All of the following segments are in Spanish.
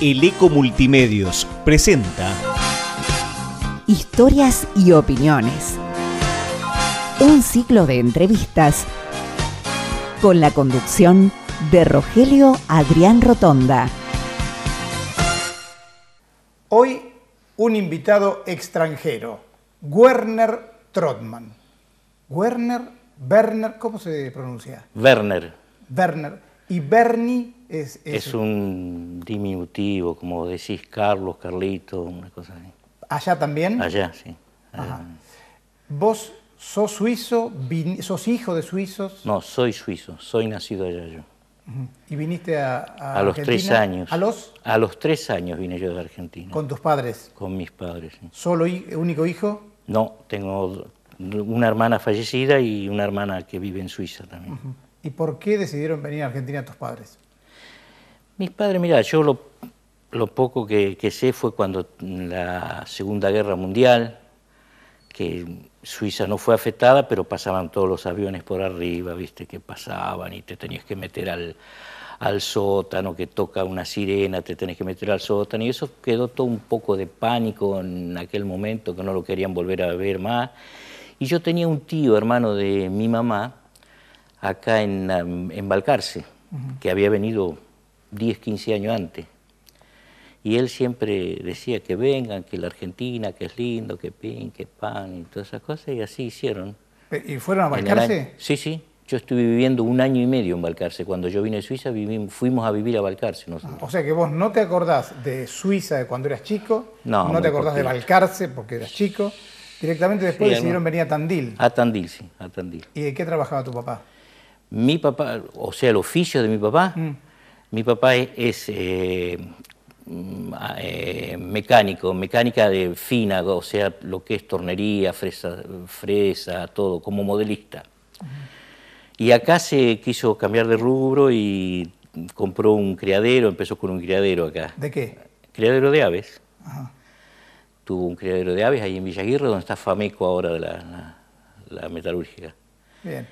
El Eco Multimedios presenta Historias y opiniones. Un ciclo de entrevistas con la conducción de Rogelio Adrián Rotonda. Hoy un invitado extranjero, Werner Trotman. Werner, Werner, ¿cómo se pronuncia? Werner. Werner. Y Bernie es, un diminutivo, como decís, Carlos, Carlito, una cosa así. ¿Allá también? Allá, sí. ¿Vos sos suizo, sos hijo de suizos? No, soy suizo, soy nacido allá yo. ¿Y viniste a, Argentina? a los tres años. ¿A los? A los tres años vine yo de Argentina. ¿Con tus padres? Con mis padres. Sí. ¿Solo único hijo? No, tengo una hermana fallecida y una hermana que vive en Suiza también. ¿Y por qué decidieron venir a Argentina tus padres? Mis padres, mira, yo lo, poco que, sé fue cuando la Segunda Guerra Mundial, que Suiza no fue afectada, pero pasaban todos los aviones por arriba, viste, que pasaban y te tenías que meter al, sótano, que toca una sirena, te tenías que meter al sótano, y eso quedó todo un poco de pánico en aquel momento, que no lo querían volver a ver más. Y yo tenía un tío, hermano de mi mamá, acá en, en Balcarce, que había venido 10, 15 años antes. Y él siempre decía que vengan, que la Argentina, que es lindo, que pin, que pan, y todas esas cosas, y así hicieron. Eh, ¿Y fueron a Balcarce? Sí, sí. Yo estuve viviendo un año y medio en Balcarce. Cuando yo vine de Suiza, fuimos a vivir a Balcarce. Nosotros. O sea que vos no te acordás de Suiza de cuando eras chico, no, no te acordás de Balcarce porque eras chico. Directamente después decidieron venir a Tandil. A Tandil, sí, a Tandil. ¿Y de qué trabajaba tu papá? Mi papá, o sea, el oficio de mi papá, mm. Mi papá es, eh, mm, ah, eh, mecánico, mecánica de fina, o sea, lo que es tornería, fresa, todo, como modelista. Y acá se quiso cambiar de rubro y compró un criadero, empezó con un criadero acá. ¿De qué? Criadero de aves. Tuvo un criadero de aves ahí en Villaguirre, donde está Fameco ahora de la, la metalúrgica. Bien.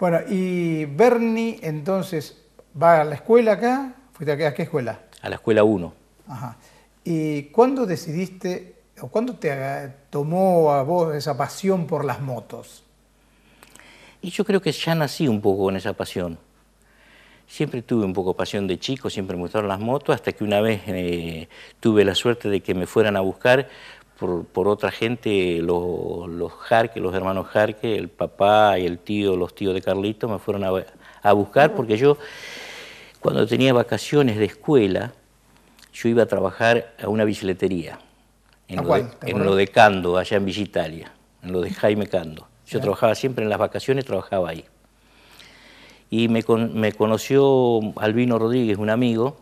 Bueno, y Bernie entonces va a la escuela acá, fuiste a qué escuela? A la escuela 1. Ajá. ¿Y cuándo decidiste o cuándo te tomó a vos esa pasión por las motos? Y yo creo que ya nací un poco con esa pasión. Siempre tuve un poco pasión de chico, siempre me gustaron las motos, hasta que una vez eh, tuve la suerte de que me fueran a buscar por, otra gente, los, los Jarque, los hermanos Jarque, el papá y el tío, los tíos de Carlito, me fueron a, a buscar ah. porque yo cuando tenía vacaciones de escuela, yo iba a trabajar a una bicicletería, en, lo, de, en lo, de, Cando, allá en Villitalia, en lo de Jaime Cando. Yo trabajaba siempre en las vacaciones, trabajaba ahí. Y me, conoció Albino Rodríguez, un amigo,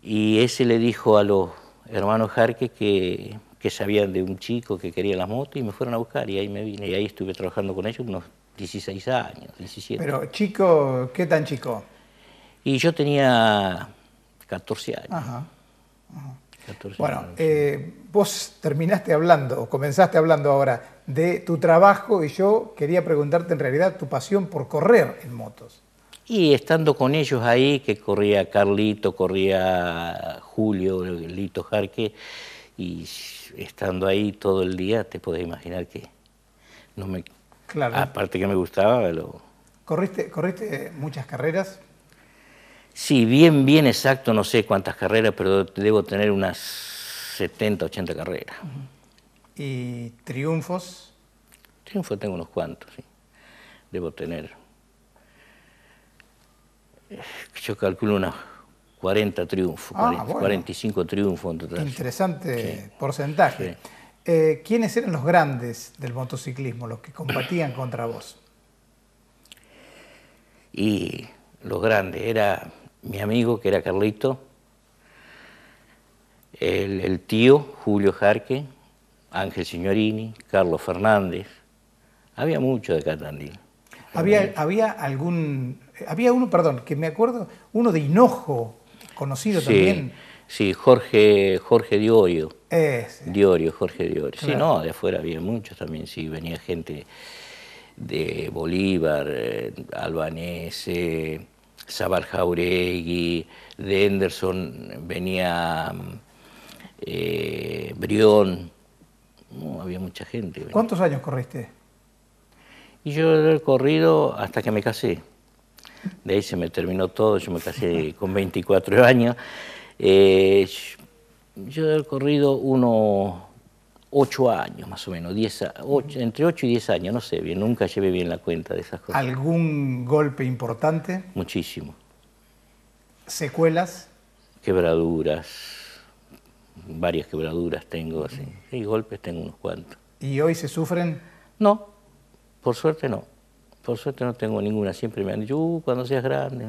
y ese le dijo a los hermanos Jarque que, sabían de un chico que quería las motos y me fueron a buscar y ahí me vine. Y ahí estuve trabajando con ellos unos 16 años, 17. Pero chico, ¿qué tan chico? Y yo tenía 14 años. bueno, eh, vos terminaste hablando, o comenzaste hablando ahora, de tu trabajo y yo quería preguntarte en realidad tu pasión por correr en motos. Y estando con ellos ahí, que corría Carlito, corría Julio, Lito Jarque, y estando ahí todo el día, te podés imaginar que no me... Claro. Aparte que me gustaba, ¿Corriste, ¿Corriste muchas carreras? Sí, bien, bien exacto, no sé cuántas carreras, pero debo tener unas 70, 80 carreras. ¿Y triunfos? Triunfos tengo unos cuantos, sí. Debo tener. Eh, yo calculo unas 40 triunfos, 45 ah, triunfos en total. Interesante porcentaje. Eh, ¿Quiénes eran los grandes del motociclismo, los que combatían contra vos? Y los grandes, era mi amigo, que era Carlito, el, tío Julio Jarque, Ángel Signorini, Carlos Fernández. Había mucho de Catandil. Había, había algún. Había uno, perdón, que me acuerdo, uno de Hinojo, conocido también. Sí, Jorge, Jorge Diorio. Diorio, Jorge Diorio. Sí, no, de afuera había muchos también, sí, venía gente de Bolívar, eh, albanese, Sabal Jauregui, de Henderson venía eh, Brión, había mucha gente. ¿Cuántos años corriste? Y yo he corrido hasta que me casé. De ahí se me terminó todo, yo me casé con 24 años. Eh, yo he corrido uno Ocho años más o menos, entre ocho y diez años, no sé bien, nunca llevé bien la cuenta de esas cosas. ¿Algún golpe importante? Muchísimo. ¿Secuelas? Quebraduras, varias quebraduras tengo, así. golpes tengo unos cuantos. ¿Y hoy se sufren? No, por suerte no. Por suerte no tengo ninguna. Siempre me han dicho, uh, cuando seas grande.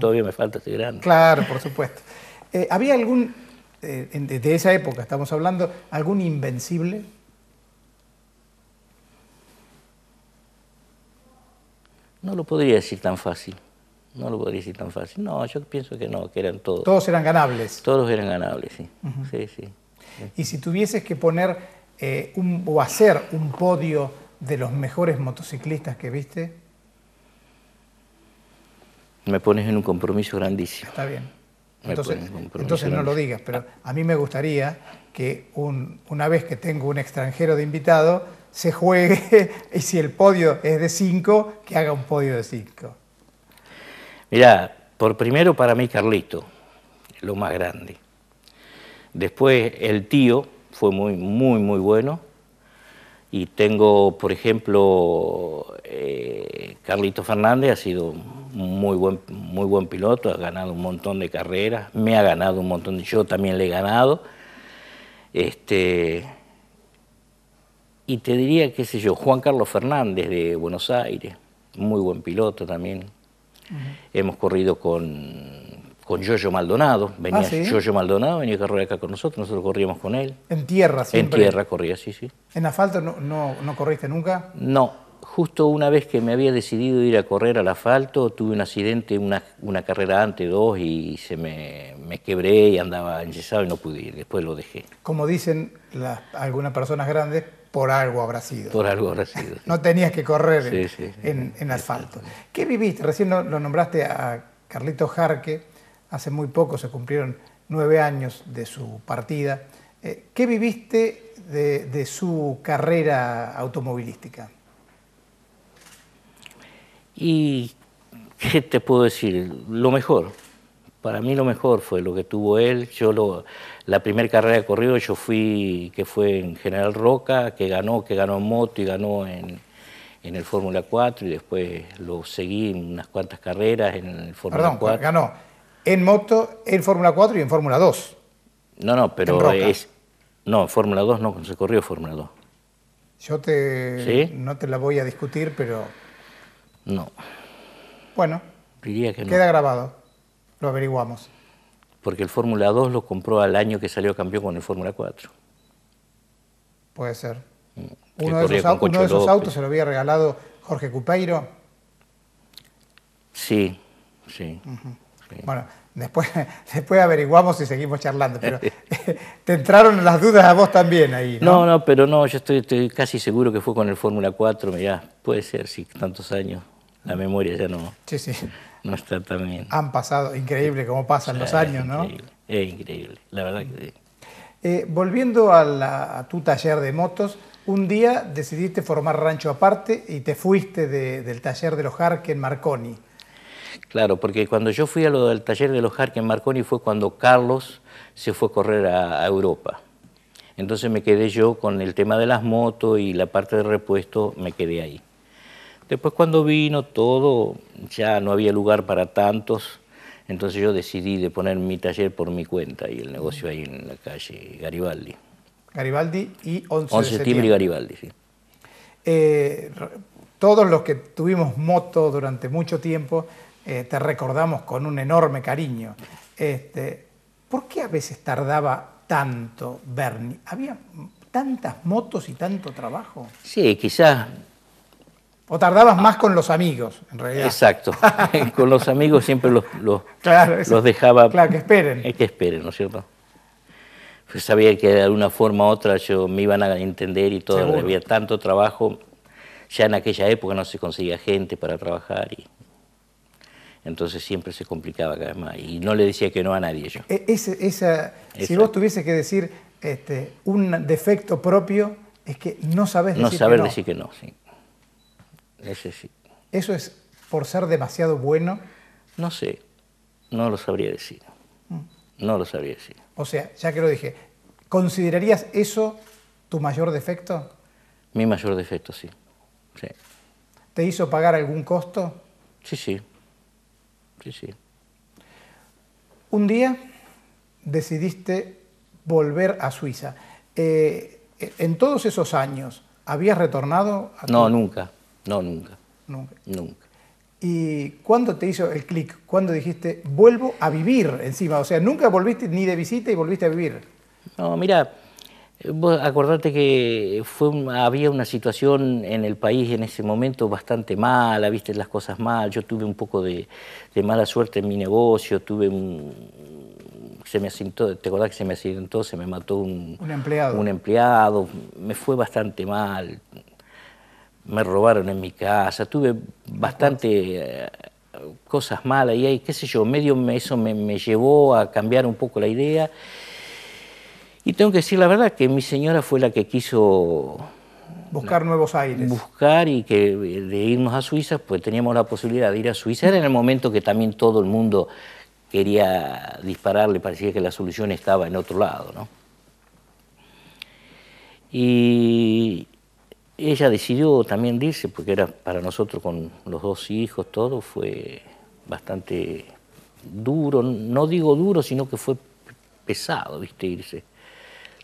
Todavía me falta ser grande. Claro, por supuesto. Eh, ¿Había algún eh, de esa época, estamos hablando, algún invencible? No lo podría decir tan fácil. No lo podría decir tan fácil. No, yo pienso que no, que eran todos. Todos eran ganables. Todos eran ganables, sí. sí, sí. Y si tuvieses que poner eh, un, o hacer un podio de los mejores motociclistas que viste. Me pones en un compromiso grandísimo. Está bien. Entonces, no lo digas, pero a mí me gustaría que una vez que tengo un extranjero de invitado, se juegue y si el podio es de cinco, que haga un podio de cinco Mirá, por primero para mí Carlito, lo más grande. Después el tío fue muy, muy, muy bueno. Y tengo, por ejemplo, eh, Carlito Fernández, ha sido muy buen, muy buen piloto, ha ganado un montón de carreras, me ha ganado un montón, de, yo también le he ganado. Este, y te diría, qué sé yo, Juan Carlos Fernández de Buenos Aires, muy buen piloto también. Hemos corrido con con Yoyo Maldonado. Venía ah, Maldonado, venía a correr acá con nosotros, nosotros corríamos con él. ¿En tierra siempre? En tierra corría, sí, sí. ¿En asfalto no, no, no corriste nunca? No, justo una vez que me había decidido ir a correr al asfalto, tuve un accidente, una, carrera antes, dos, y se me, quebré y andaba enyesado y no pude ir, después lo dejé. Como dicen algunas personas grandes, por algo habrá sido. Por algo habrá sido. no tenías que correr en, asfalto. ¿Qué viviste? Recién lo, lo nombraste a Carlito Jarque, hace muy poco se cumplieron nueve años de su partida. Eh, ¿Qué viviste de, su carrera automovilística? Y, ¿qué te puedo decir? Lo mejor. Para mí lo mejor fue lo que tuvo él. Yo lo, la primera carrera de corrido yo fui, que fue en General Roca, que ganó, que ganó en moto y ganó en, en el Fórmula 4 y después lo seguí en unas cuantas carreras en el Fórmula 4. Perdón, ganó en moto, en Fórmula 4 y en Fórmula 2. No, no, pero es... No, en Fórmula 2 no se corrió Fórmula 2. Yo te, ¿Sí? no te la voy a discutir, pero... No. Bueno, Diría que no. queda grabado, lo averiguamos. Porque el Fórmula 2 lo compró al año que salió campeón con el Fórmula 4. Puede ser. Mm, uno de, esos, autos se lo había regalado Jorge Cupeiro. Sí, sí. Bueno, después, después averiguamos y seguimos charlando, pero te entraron las dudas a vos también ahí. No, no, pero no, yo estoy, casi seguro que fue con el Fórmula 4, mirá, puede ser, si tantos años, la memoria ya no, no está tan bien. Han pasado, increíble como pasan los años, ¿no? Es increíble, la verdad que sí. Eh, volviendo a, tu taller de motos, un día decidiste formar rancho aparte y te fuiste del taller de los Harken Marconi. Claro, porque cuando yo fui a lo del taller de los Harkin Marconi fue cuando Carlos se fue a correr a, Europa. Entonces me quedé yo con el tema de las motos y la parte de repuesto, me quedé ahí. Después cuando vino todo, ya no había lugar para tantos, entonces yo decidí de poner mi taller por mi cuenta y el negocio ahí en la calle Garibaldi. Garibaldi y 11, 11 de septiembre. y Garibaldi, sí. Eh, todos los que tuvimos moto durante mucho tiempo, eh, te recordamos con un enorme cariño. Este, ¿Por qué a veces tardaba tanto Bernie? ¿Había tantas motos y tanto trabajo? Sí, quizás. O tardabas más con los amigos, en realidad. Exacto. con los amigos siempre los, los, dejaba. Claro, que esperen. Es que esperen, ¿no es cierto? Pues sabía que de alguna forma u otra yo me iban a entender y todo. Había tanto trabajo. Ya en aquella época no se conseguía gente para trabajar y entonces siempre se complicaba cada vez más. Y no le decía que no a nadie yo. E, esa, si vos tuvieses que decir este, un defecto propio, es que no sabes decir no saber decir que no, sí. Ese sí. ¿Eso es por ser demasiado bueno? No sé, no lo sabría decir. Mm. No lo sabría decir. O sea, ya que lo dije, ¿considerarías eso tu mayor defecto? Mi mayor defecto, sí. ¿Te hizo pagar algún costo? Sí, sí, Sí, sí. Un día decidiste volver a Suiza. Eh, eh, en todos esos años, ¿habías retornado? A no, nunca. No, nunca. Nunca. Nunca. ¿Y cuándo te hizo el clic? ¿Cuándo dijiste, vuelvo a vivir encima? O sea, nunca volviste ni de visita y volviste a vivir. No, mira, Vos acordate que había una situación en el país en ese momento bastante mala, viste las cosas mal, yo tuve un poco de, mala suerte en mi negocio, tuve un... Se me asintó, ¿Te acordás que se me accidentó? Se me mató un, empleado. un empleado, me fue bastante mal, me robaron en mi casa, tuve bastante eh, cosas malas y ahí, qué sé yo, medio eso me llevó a cambiar un poco la idea y tengo que decir la verdad que mi señora fue la que quiso... Buscar nuevos aires. Buscar y que de irnos a Suiza, pues teníamos la posibilidad de ir a Suiza. Era en el momento que también todo el mundo quería dispararle, parecía que la solución estaba en otro lado, ¿no? Y ella decidió también irse, porque era para nosotros con los dos hijos, todo fue bastante duro, no digo duro, sino que fue pesado, viste, irse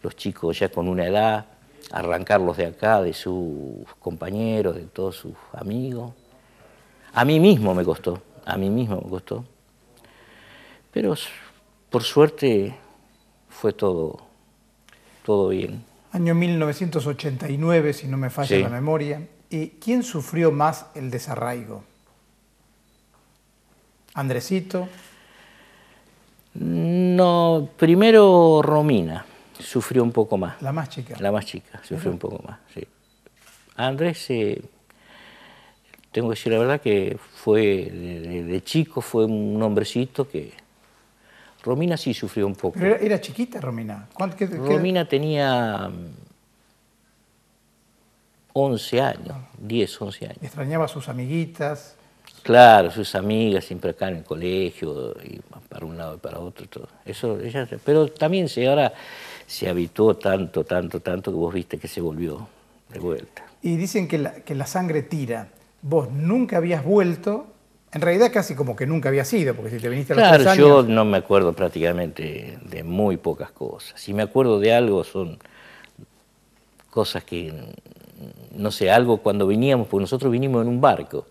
los chicos ya con una edad, arrancarlos de acá, de sus compañeros, de todos sus amigos. A mí mismo me costó, a mí mismo me costó. Pero por suerte fue todo, todo bien. Año 1989, si no me falla la memoria. ¿Y quién sufrió más el desarraigo? ¿Andresito? No, primero Romina sufrió un poco más. La más chica. La más chica, sufrió un poco más, Andrés, eh, tengo que decir la verdad que fue, de, chico fue un hombrecito que... Romina sí sufrió un poco. Pero era, chiquita Romina. Romina tenía 11 mm, años, 10, ah. 11 años. Extrañaba a sus amiguitas. Claro, sus amigas siempre acá en el colegio, para un lado y para otro, todo. Eso, pero también se ahora se habituó tanto, tanto, tanto que vos viste que se volvió de vuelta. Y dicen que la, sangre tira. Vos nunca habías vuelto, en realidad casi como que nunca habías sido, porque si te viniste a Claro, yo no me acuerdo prácticamente de muy pocas cosas. Si me acuerdo de algo son cosas que, no sé, algo cuando veníamos, porque nosotros vinimos en un barco,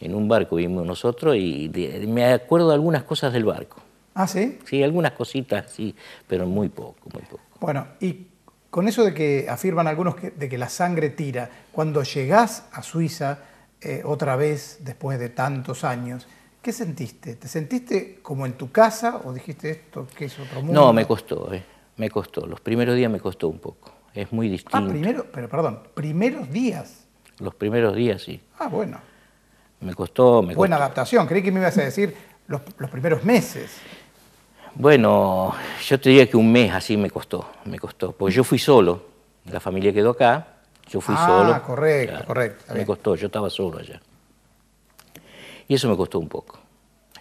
en un barco vinimos nosotros y me acuerdo de algunas cosas del barco Ah, sí. Sí, algunas cositas, sí, pero muy poco, muy poco. Bueno, y con eso de que afirman algunos que, de que la sangre tira, cuando llegás a Suiza eh, otra vez después de tantos años, ¿Qué sentiste? ¿Te sentiste como en tu casa o dijiste esto que es otro mundo? No, me costó, eh, me costó. Los primeros días me costó un poco. Es muy ah, distinto. Ah, primero, pero perdón, primeros días. Los primeros días, sí. Ah, bueno. Me costó, me Buena adaptación. Creí que me ibas a decir los, los primeros meses. Bueno, yo te diría que un mes así me costó, me costó, porque yo fui solo, la familia quedó acá, yo fui ah, solo. Ah, correcto, correcto. Me costó, yo estaba solo allá. Y eso me costó un poco.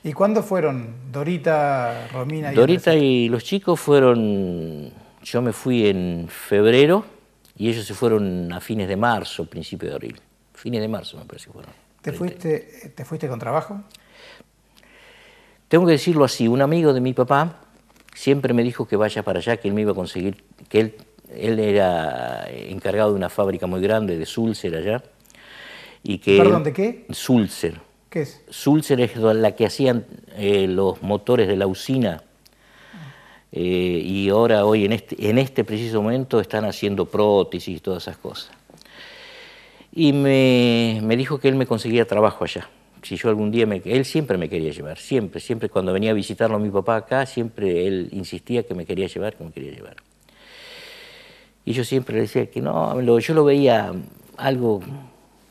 ¿Y cuándo fueron Dorita, Romina y Dorita y los chicos fueron, yo me fui en febrero y ellos se fueron a fines de marzo, principio de abril. Fines de marzo me parece que fueron. ¿Te fuiste, ¿Te fuiste con trabajo? Tengo que decirlo así, un amigo de mi papá siempre me dijo que vaya para allá, que él me iba a conseguir, que él, él era encargado de una fábrica muy grande de Sulzer allá. Y que ¿Perdón, de qué? Sulzer ¿Qué es? Sulzer es la que hacían eh, los motores de la usina. Eh, y ahora, hoy, en este, en este preciso momento, están haciendo prótesis y todas esas cosas. Y me dijo que él me conseguía trabajo allá si yo algún día, me, él siempre me quería llevar, siempre, siempre cuando venía a visitarlo mi papá acá, siempre él insistía que me quería llevar, que me quería llevar. Y yo siempre le decía que no, yo lo veía algo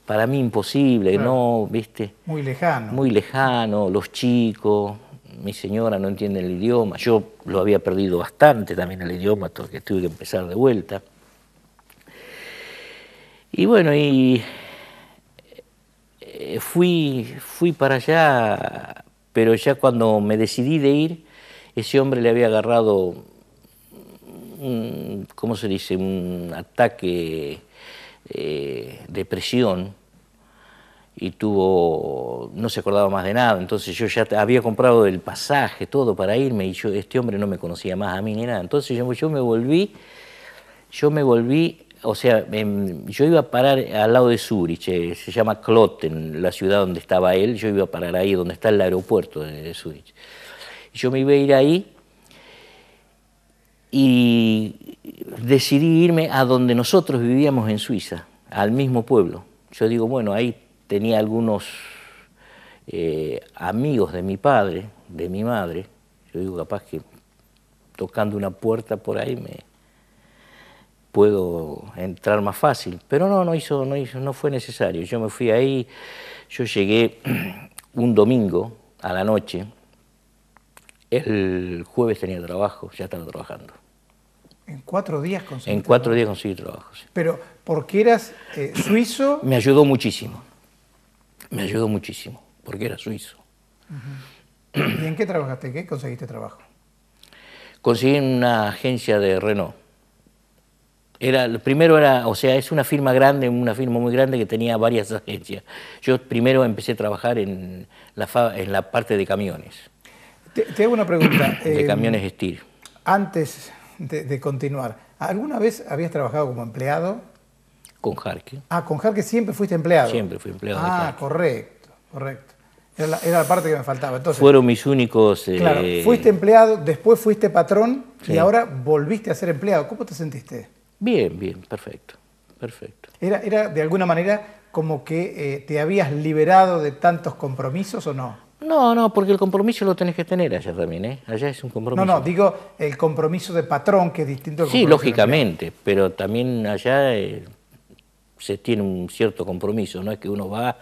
para mí imposible, ¿no? ¿Viste? Muy lejano. Muy lejano, los chicos, mi señora no entiende el idioma, yo lo había perdido bastante también el idioma, porque tuve que empezar de vuelta. Y bueno, y eh, fui, fui para allá, pero ya cuando me decidí de ir, ese hombre le había agarrado un, se dice?, un ataque eh, de presión y tuvo, no se acordaba más de nada, entonces yo ya había comprado el pasaje, todo para irme, y yo, este hombre no me conocía más a mí ni nada, entonces yo me volví, yo me volví o sea, em, yo iba a parar al lado de Zurich, eh, se llama Kloten, la ciudad donde estaba él, yo iba a parar ahí, donde está el aeropuerto de, Zurich. Yo me iba a ir ahí y decidí irme a donde nosotros vivíamos en Suiza, al mismo pueblo. Yo digo, bueno, ahí tenía algunos eh, amigos de mi padre, de mi madre. Yo digo, capaz que tocando una puerta por ahí me puedo entrar más fácil. Pero no, no hizo, no hizo, no fue necesario. Yo me fui ahí, yo llegué un domingo a la noche, el jueves tenía trabajo, ya estaba trabajando. En cuatro días conseguí. En cuatro días conseguí trabajo. Pero porque eras eh, suizo. Me ayudó muchísimo. Me ayudó muchísimo, porque era suizo. ¿Y en qué trabajaste? ¿Qué conseguiste trabajo? Conseguí en una agencia de Renault era, primero era, o sea, es una firma grande, una firma muy grande que tenía varias agencias. Yo primero empecé a trabajar en la, en la parte de camiones. Te, hago una pregunta. de em, camiones estir Antes de, continuar, ¿alguna vez habías trabajado como empleado? Con Jarque. Ah, con Jarque siempre fuiste empleado. Siempre fui empleado. Ah, correcto, correcto. Era la, parte que me faltaba. Entonces, Fueron mis únicos... Eh, claro, fuiste empleado, después fuiste patrón y ahora volviste a ser empleado. ¿Cómo te sentiste? Bien, bien, perfecto, perfecto. Era, de alguna manera como que eh, te habías liberado de tantos compromisos o no? No, no, porque el compromiso lo tenés que tener allá también, ¿eh? Allá es un compromiso. No, no, digo el compromiso de patrón que es distinto al Sí, lógicamente, pero también allá eh, se tiene un cierto compromiso, no es que uno va,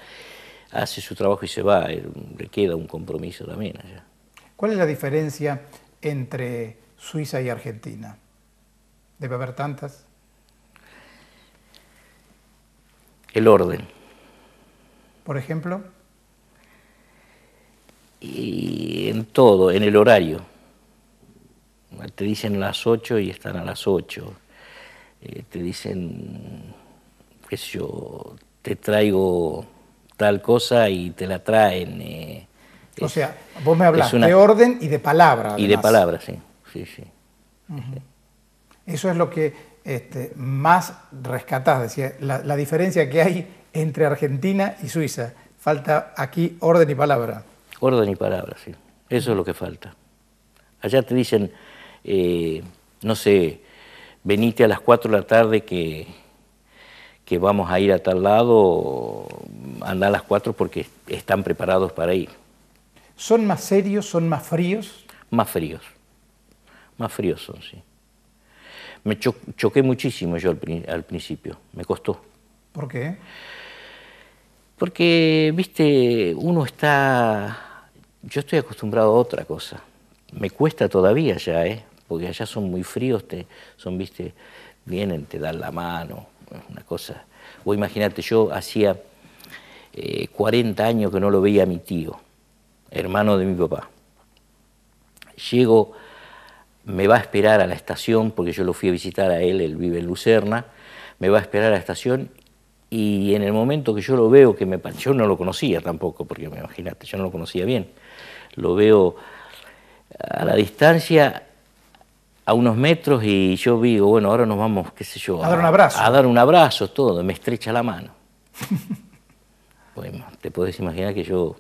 hace su trabajo y se va, eh, le queda un compromiso también allá. ¿Cuál es la diferencia entre Suiza y Argentina? Debe haber tantas. el orden. ¿Por ejemplo? Y en todo, en el horario. Te dicen las 8 y están a las 8. Eh, te dicen, qué sé yo, te traigo tal cosa y te la traen. Eh, o sea, vos me hablas de orden y de palabra. Y de palabra, sí. sí, sí. Eso es lo que este, más rescatadas Decía, la, diferencia que hay entre Argentina y Suiza. Falta aquí orden y palabra. Orden y palabra, sí. Eso es lo que falta. Allá te dicen, eh, no sé, venite a las 4 de la tarde que, que vamos a ir a tal lado, anda a las 4 porque están preparados para ir. ¿Son más serios, son más fríos? Más fríos, más fríos son, sí. Me choqué muchísimo yo al, principio, me costó. ¿Por qué? Porque, viste, uno está... Yo estoy acostumbrado a otra cosa. Me cuesta todavía ya, ¿eh? Porque allá son muy fríos, son, viste, vienen, te dan la mano, una cosa... O imagínate, yo hacía 40 eh, años que no lo veía mi tío, hermano de mi papá. Llego me va a esperar a la estación, porque yo lo fui a visitar a él, él vive en Lucerna, me va a esperar a la estación y en el momento que yo lo veo, que me, yo no lo conocía tampoco, porque me imaginaste, yo no lo conocía bien, lo veo a la distancia, a unos metros, y yo digo, bueno, ahora nos vamos, qué sé yo, a, dar un abrazo. A dar un abrazo, todo, me estrecha la mano. bueno, te puedes imaginar que yo...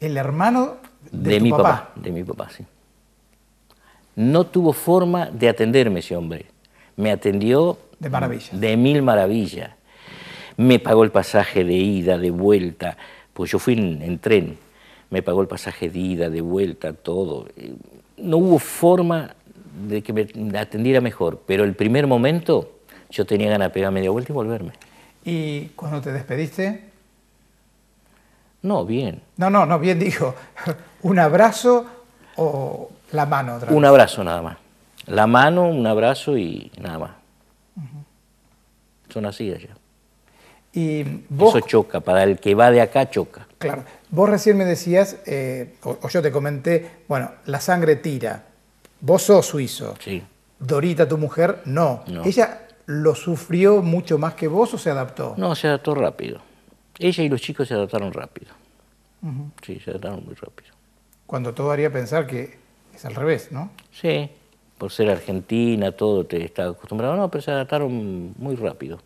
El hermano de, mi papá. De mi papá, sí no tuvo forma de atenderme ese hombre. Me atendió de maravilla. De mil maravillas. Me pagó el pasaje de ida, de vuelta, pues yo fui en, tren. Me pagó el pasaje de ida, de vuelta, todo. No hubo forma de que me atendiera mejor, pero el primer momento yo tenía ganas de pegar media vuelta y volverme. ¿Y cuando te despediste? No, bien. No, no, no, bien dijo. ¿Un abrazo o la mano. Otra Un abrazo nada más. La mano, un abrazo y nada más. Son así allá. vos... Eso choca, para el que va de acá choca. Claro. Vos recién me decías, eh, o, yo te comenté, bueno, la sangre tira. Vos sos suizo. Sí. Dorita, tu mujer, no. ¿Ella lo sufrió mucho más que vos o se adaptó? No, se adaptó rápido. Ella y los chicos se adaptaron rápido. Sí, se adaptaron muy rápido. Cuando todo haría pensar que es al revés, ¿no? Sí, por ser argentina, todo te está acostumbrado, no, pero se adaptaron muy rápido.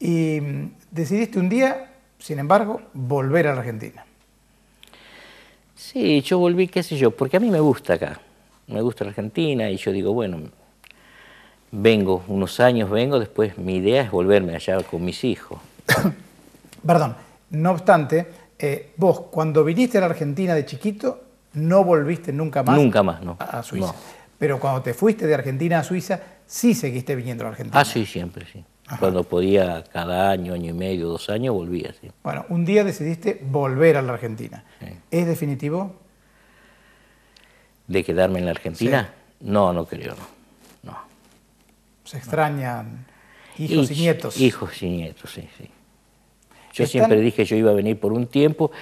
Y mm, decidiste un día, sin embargo, volver a la Argentina. Sí, yo volví, qué sé yo, porque a mí me gusta acá, me gusta la Argentina y yo digo, bueno, vengo, unos años vengo, después mi idea es volverme allá con mis hijos. Perdón, no obstante, eh, vos cuando viniste a la Argentina de chiquito, no volviste nunca más, nunca más no. a, Suiza. Pero cuando te fuiste de Argentina a Suiza, sí seguiste viniendo a Argentina. Ah, sí, siempre, sí. Cuando podía, cada año, año y medio, dos años, volvía. Sí. Bueno, un día decidiste volver a la Argentina. ¿Es definitivo? ¿De quedarme en la Argentina? No, no creo, no. ¿Se extrañan hijos y, nietos? Hijos y nietos, sí, sí. Yo siempre dije que yo iba a venir por un tiempo,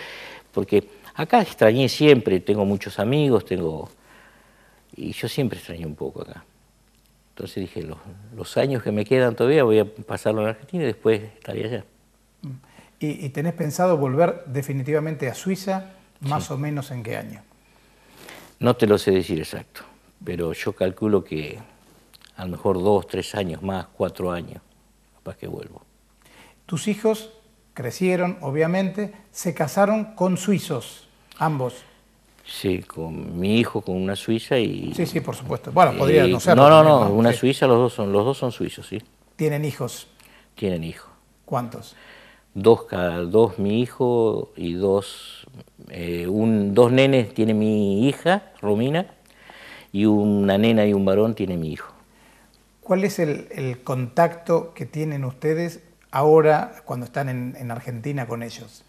porque Acá extrañé siempre, tengo muchos amigos, tengo... Y yo siempre extrañé un poco acá. Entonces dije, los, años que me quedan todavía voy a pasarlo en Argentina y después estaría allá. ¿Y, tenés pensado volver definitivamente a Suiza, más o menos en qué año? No te lo sé decir exacto, pero yo calculo que a lo mejor dos, tres años más, cuatro años, para que vuelvo. ¿Tus hijos crecieron, obviamente, se casaron con suizos, ambos. Sí, con mi hijo, con una suiza y... Sí, sí, por supuesto. Bueno, podría no ser. No, no, no, una suiza, los dos, son, los dos son suizos, ¿sí? ¿Tienen hijos? Tienen hijos. ¿Cuántos? Dos, dos mi hijo y dos, eh, dos nenes tiene mi hija, Romina, y una nena y un varón tiene mi hijo. ¿Cuál es el, el contacto que tienen ustedes ahora cuando están en, Argentina con ellos?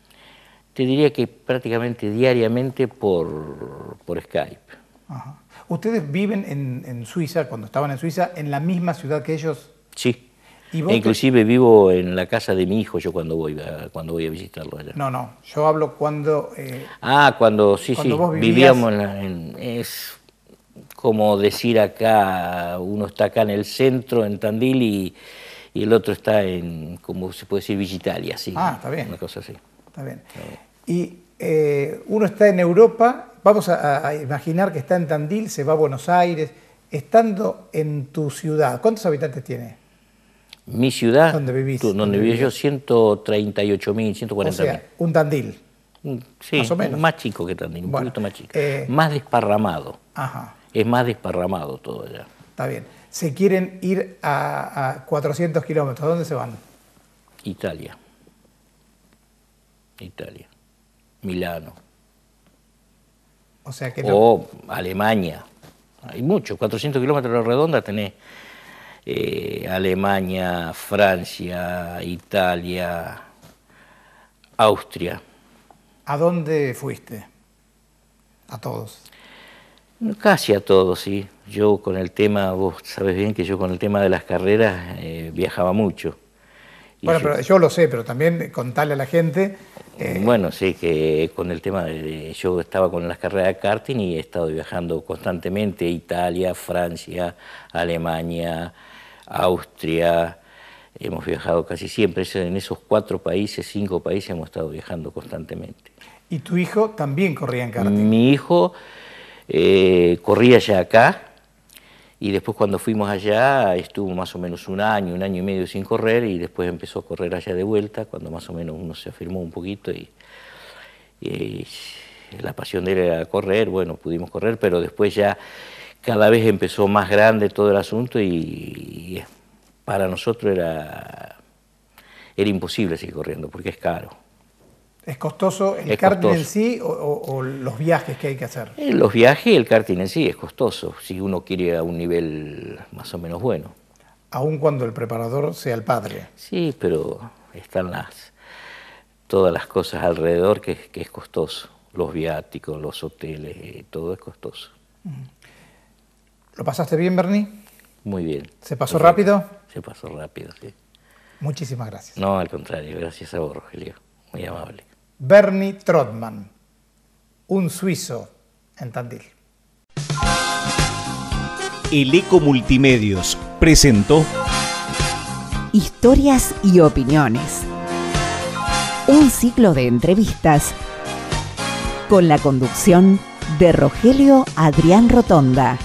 Te diría que prácticamente diariamente por, Skype. ¿Ustedes viven en, Suiza, cuando estaban en Suiza, en la misma ciudad que ellos? Sí. inclusive vivo en la casa de mi hijo yo cuando voy a, cuando voy a visitarlo allá. No, no, yo hablo cuando... Eh, ah, cuando, sí, sí, vivíamos Es como decir acá, uno está acá en el centro, en Tandil, y y el otro está en, como se puede decir, Vigitalia, sí. Ah, está bien. Una cosa así. Está bien. Y eh, uno está en Europa, vamos a, imaginar que está en Tandil, se va a Buenos Aires, estando en tu ciudad, ¿cuántos habitantes tiene? Mi ciudad, donde donde viví yo, 138.000, mil, o sea, un Tandil. Mm, sí, más, chico que Tandil, un poquito más chico. Eh, más desparramado. Ajá. Es más desparramado todo allá. Está bien se quieren ir a, 400 kilómetros, ¿a dónde se van? Italia. Italia. Milano. O Alemania. Hay muchos, 400 kilómetros de redonda tenés eh, Alemania, Francia, Italia, Austria. ¿A dónde fuiste? A todos. Casi a todos, sí. Yo con el tema, vos sabes bien que yo con el tema de las carreras eh, viajaba mucho. bueno, yo, pero yo lo sé, pero también contarle a la gente. Eh, bueno, sí, que con el tema de. Yo estaba con las carreras de karting y he estado viajando constantemente: Italia, Francia, Alemania, Austria. Hemos viajado casi siempre. En esos cuatro países, cinco países, hemos estado viajando constantemente. ¿Y tu hijo también corría en karting? Mi hijo eh, corría ya acá y después cuando fuimos allá estuvo más o menos un año, un año y medio sin correr y después empezó a correr allá de vuelta cuando más o menos uno se afirmó un poquito y, la pasión de él era correr, bueno, pudimos correr, pero después ya cada vez empezó más grande todo el asunto y, y para nosotros era, era imposible seguir corriendo porque es caro. ¿Es costoso el karting en sí o, los viajes que hay que hacer? Eh, los viajes y el karting en sí es costoso, si uno quiere a un nivel más o menos bueno. Aun cuando el preparador sea el padre. Sí, pero están las, todas las cosas alrededor que, es costoso. Los viáticos, los hoteles, eh, todo es costoso. Mm. ¿Lo pasaste bien, Bernie? Muy bien. ¿Se pasó rápido? Se pasó rápido, sí. Muchísimas gracias. No, al contrario, gracias a vos, Rogelio. Muy amable. Bernie Trotman, un suizo en Tandil. El Eco Multimedios presentó Historias y opiniones. Un ciclo de entrevistas con la conducción de Rogelio Adrián Rotonda.